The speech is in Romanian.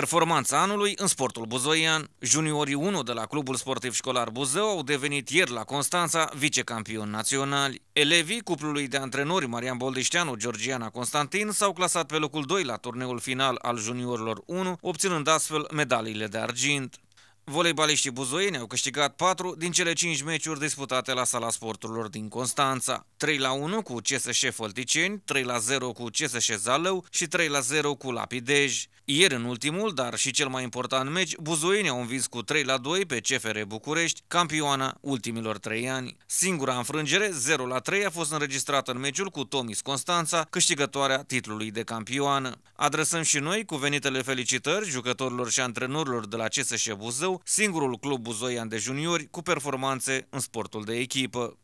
Performanța anului în sportul buzoian. Juniorii 1 de la Clubul Sportiv Școlar Buzău au devenit ieri la Constanța vicecampioni naționali. Elevii cuplului de antrenori Marian Boldișteanu, Georgiana Constantin s-au clasat pe locul 2 la turneul final al juniorilor 1, obținând astfel medaliile de argint. Voleibaliștii buzoieni au câștigat 4 din cele 5 meciuri disputate la sala sporturilor din Constanța. 3 la 1 cu CSS Fălticeni, 3 la 0 cu CSS Zalău și 3 la 0 cu Lapidej. Ieri în ultimul, dar și cel mai important meci, buzoieni au învins cu 3 la 2 pe CFR București, campioana ultimilor 3 ani. Singura înfrângere, 0 la 3, a fost înregistrată în meciul cu Tomis Constanța, câștigătoarea titlului de campioană. Adresăm și noi cu venitele felicitări jucătorilor și antrenorilor de la CSS Buzău, singurul club buzoian de juniori cu performanțe în sportul de echipă.